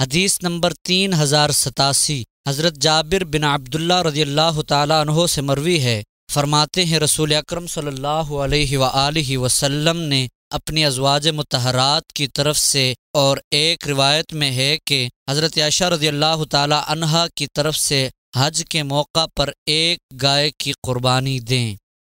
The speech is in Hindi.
हदीस नंबर तीन हज़ार सतासी हज़रत जाबिर बिन अब्दुल्ला रजी अल्लाह तहों से मरवी है फरमाते हैं रसूल अक्रम सम ने अपनी अजवाज मतहरात की तरफ से और एक रिवायत में है कि हज़रत याशा रजी अल्लाह तहा की तरफ से हज के मौका पर एक गाय की कुर्बानी दें